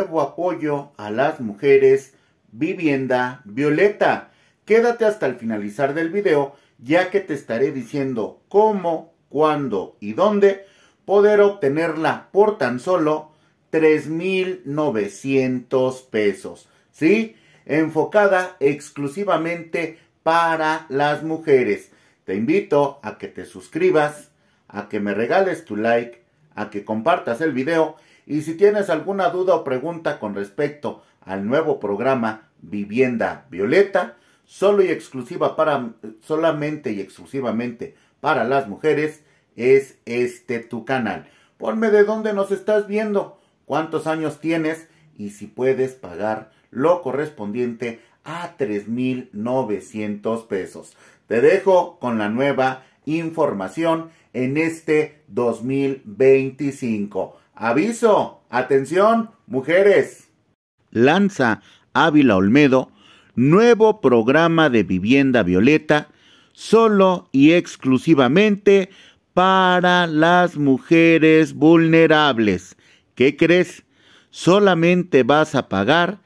apoyo a las mujeres Vivienda Violeta. Quédate hasta el finalizar del video ya que te estaré diciendo cómo, cuándo y dónde poder obtenerla por tan solo 3.900 pesos. ¿Sí? Enfocada exclusivamente para las mujeres. Te invito a que te suscribas, a que me regales tu like, a que compartas el video y si tienes alguna duda o pregunta con respecto al nuevo programa Vivienda Violeta, solo y exclusiva para solamente y exclusivamente para las mujeres es este tu canal. Ponme de dónde nos estás viendo, cuántos años tienes y si puedes pagar lo correspondiente a 3,900 pesos. Te dejo con la nueva información en este 2025. Aviso, atención, mujeres. Lanza Ávila Olmedo, nuevo programa de vivienda violeta, solo y exclusivamente para las mujeres vulnerables. ¿Qué crees? Solamente vas a pagar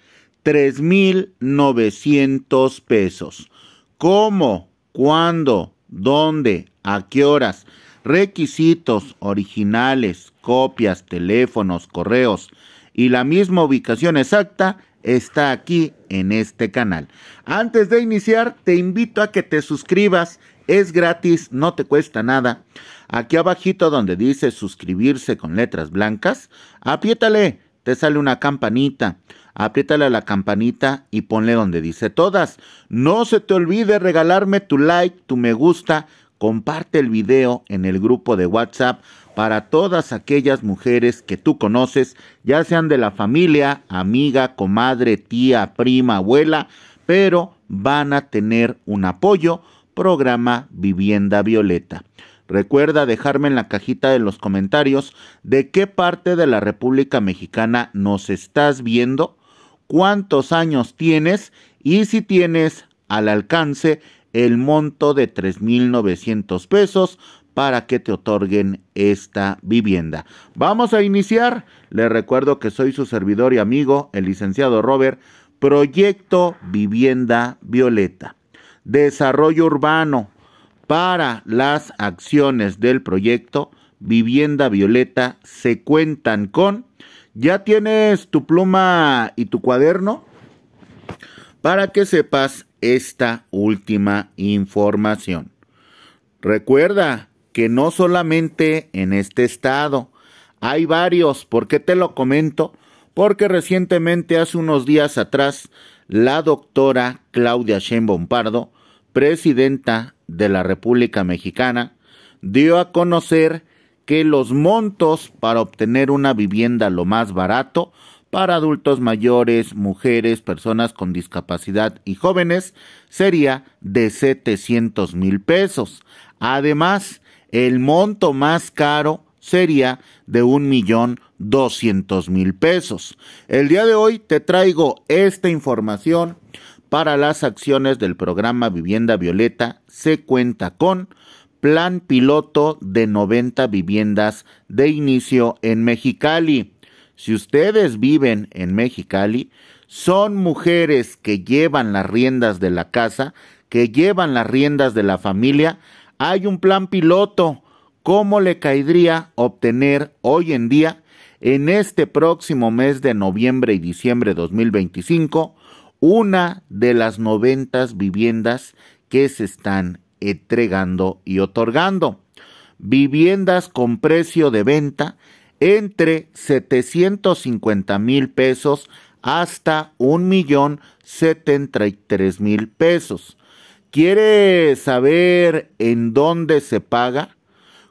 3.900 pesos. ¿Cómo? ¿Cuándo? ¿Dónde? ¿A qué horas? requisitos, originales, copias, teléfonos, correos y la misma ubicación exacta está aquí en este canal. Antes de iniciar, te invito a que te suscribas. Es gratis, no te cuesta nada. Aquí abajito donde dice suscribirse con letras blancas, apriétale, te sale una campanita. Apriétale a la campanita y ponle donde dice todas. No se te olvide regalarme tu like, tu me gusta, Comparte el video en el grupo de WhatsApp para todas aquellas mujeres que tú conoces, ya sean de la familia, amiga, comadre, tía, prima, abuela, pero van a tener un apoyo, programa Vivienda Violeta. Recuerda dejarme en la cajita de los comentarios de qué parte de la República Mexicana nos estás viendo, cuántos años tienes y si tienes al alcance el monto de 3.900 pesos para que te otorguen esta vivienda. Vamos a iniciar. le recuerdo que soy su servidor y amigo, el licenciado Robert, Proyecto Vivienda Violeta. Desarrollo urbano para las acciones del proyecto Vivienda Violeta se cuentan con... ¿Ya tienes tu pluma y tu cuaderno? Para que sepas esta última información. Recuerda que no solamente en este estado, hay varios. porque te lo comento? Porque recientemente, hace unos días atrás, la doctora Claudia Sheinbaum Pardo, presidenta de la República Mexicana, dio a conocer que los montos para obtener una vivienda lo más barato para adultos mayores, mujeres, personas con discapacidad y jóvenes sería de 700 mil pesos. Además, el monto más caro sería de un millón doscientos mil pesos. El día de hoy te traigo esta información para las acciones del programa Vivienda Violeta. Se cuenta con plan piloto de 90 viviendas de inicio en Mexicali si ustedes viven en Mexicali, son mujeres que llevan las riendas de la casa, que llevan las riendas de la familia, hay un plan piloto. ¿Cómo le caería obtener hoy en día, en este próximo mes de noviembre y diciembre de 2025, una de las 90 viviendas que se están entregando y otorgando? Viviendas con precio de venta entre 750 mil pesos hasta 1.073.000 pesos. ¿Quieres saber en dónde se paga?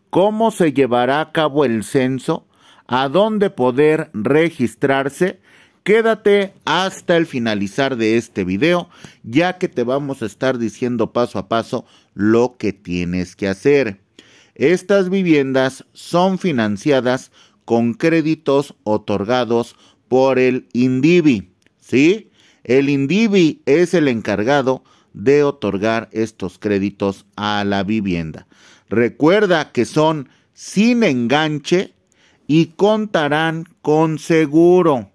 ¿Cómo se llevará a cabo el censo? ¿A dónde poder registrarse? Quédate hasta el finalizar de este video, ya que te vamos a estar diciendo paso a paso lo que tienes que hacer. Estas viviendas son financiadas con créditos otorgados por el INDIVI. ¿Sí? El INDIVI es el encargado de otorgar estos créditos a la vivienda. Recuerda que son sin enganche y contarán con seguro.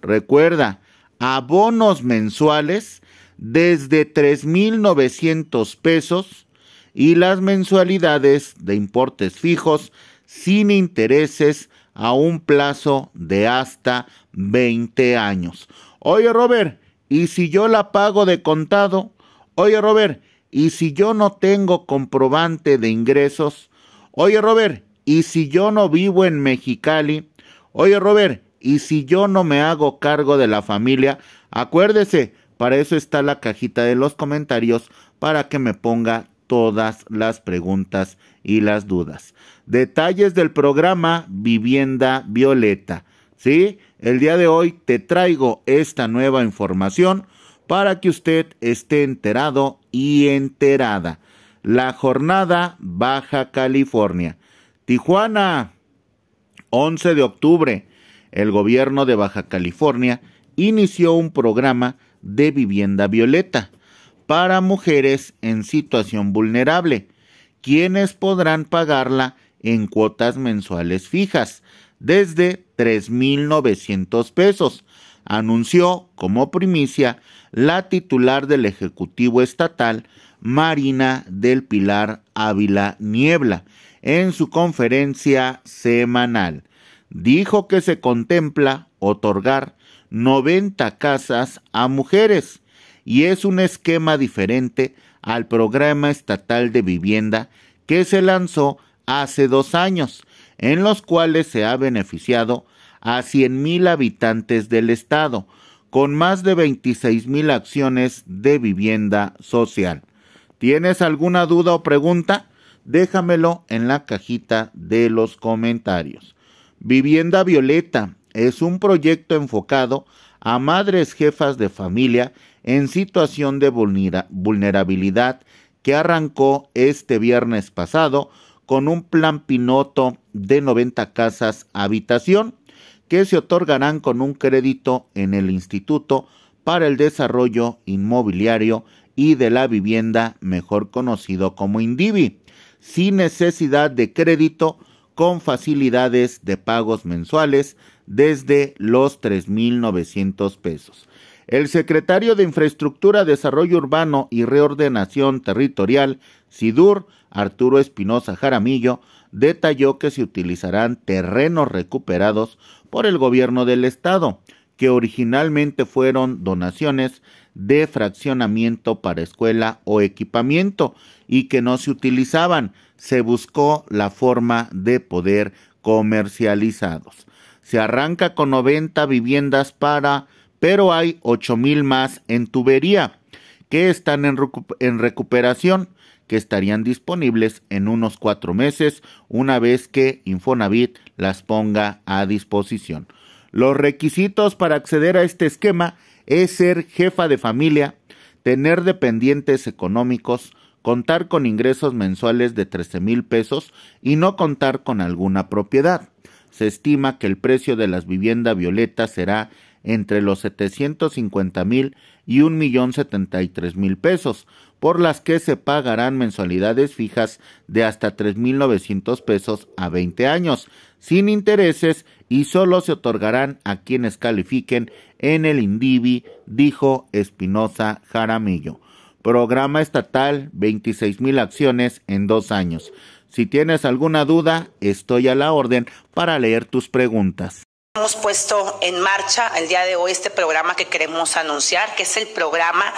Recuerda, abonos mensuales desde 3.900 pesos y las mensualidades de importes fijos sin intereses a un plazo de hasta 20 años. Oye Robert, ¿y si yo la pago de contado? Oye Robert, ¿y si yo no tengo comprobante de ingresos? Oye Robert, ¿y si yo no vivo en Mexicali? Oye Robert, ¿y si yo no me hago cargo de la familia? Acuérdese, para eso está la cajita de los comentarios para que me ponga todas las preguntas y las dudas. Detalles del programa Vivienda Violeta. ¿Sí? El día de hoy te traigo esta nueva información para que usted esté enterado y enterada. La jornada Baja California. Tijuana, 11 de octubre. El gobierno de Baja California inició un programa de vivienda violeta para mujeres en situación vulnerable, quienes podrán pagarla en cuotas mensuales fijas, desde 3.900 pesos, anunció como primicia la titular del Ejecutivo Estatal, Marina del Pilar Ávila Niebla, en su conferencia semanal. Dijo que se contempla otorgar 90 casas a mujeres, y es un esquema diferente al programa estatal de vivienda que se lanzó hace dos años, en los cuales se ha beneficiado a 100.000 habitantes del estado, con más de 26.000 acciones de vivienda social. ¿Tienes alguna duda o pregunta? Déjamelo en la cajita de los comentarios. Vivienda Violeta es un proyecto enfocado a madres jefas de familia en situación de vulnerabilidad que arrancó este viernes pasado con un plan pinoto de 90 casas habitación que se otorgarán con un crédito en el Instituto para el Desarrollo Inmobiliario y de la Vivienda, mejor conocido como INDIVI, sin necesidad de crédito con facilidades de pagos mensuales desde los 3.900 pesos. El secretario de Infraestructura, Desarrollo Urbano y Reordenación Territorial, SIDUR, Arturo Espinosa Jaramillo, detalló que se utilizarán terrenos recuperados por el gobierno del estado, que originalmente fueron donaciones de fraccionamiento para escuela o equipamiento y que no se utilizaban. Se buscó la forma de poder comercializados. Se arranca con 90 viviendas para pero hay 8.000 más en tubería que están en, recuperación, que estarían disponibles en unos cuatro meses una vez que Infonavit las ponga a disposición. Los requisitos para acceder a este esquema es ser jefa de familia, tener dependientes económicos, contar con ingresos mensuales de 13 mil pesos y no contar con alguna propiedad. Se estima que el precio de las viviendas violetas será entre los 750 mil y 1.073.000 pesos, por las que se pagarán mensualidades fijas de hasta 3.900 pesos a 20 años, sin intereses y solo se otorgarán a quienes califiquen en el INDIVI, dijo Espinosa Jaramillo. Programa estatal 26.000 acciones en dos años. Si tienes alguna duda, estoy a la orden para leer tus preguntas. Hemos puesto en marcha el día de hoy este programa que queremos anunciar, que es el programa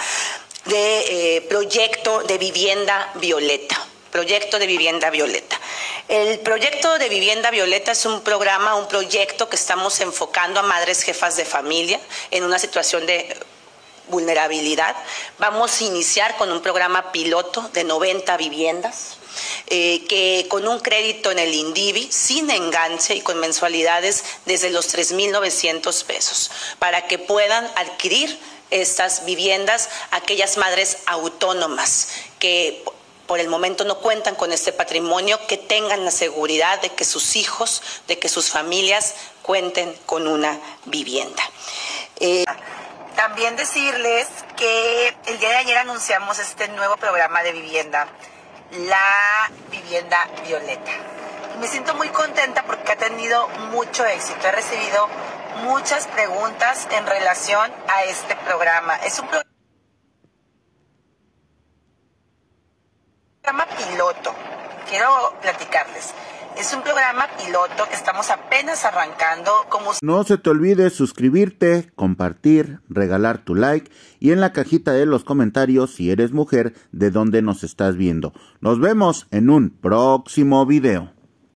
de eh, proyecto de vivienda violeta. Proyecto de vivienda violeta. El proyecto de vivienda violeta es un programa, un proyecto que estamos enfocando a madres jefas de familia en una situación de vulnerabilidad. Vamos a iniciar con un programa piloto de 90 viviendas. Eh, que con un crédito en el Indivi, sin enganche y con mensualidades desde los 3.900 pesos, para que puedan adquirir estas viviendas aquellas madres autónomas que por el momento no cuentan con este patrimonio, que tengan la seguridad de que sus hijos, de que sus familias cuenten con una vivienda. Eh, también decirles que el día de ayer anunciamos este nuevo programa de vivienda, la vivienda violeta. me siento muy contenta porque ha tenido mucho éxito. He recibido muchas preguntas en relación a este programa. Es un programa piloto. Quiero platicarles. Es un programa piloto que estamos apenas arrancando. Como... No se te olvide suscribirte, compartir, regalar tu like y en la cajita de los comentarios si eres mujer de dónde nos estás viendo. Nos vemos en un próximo video.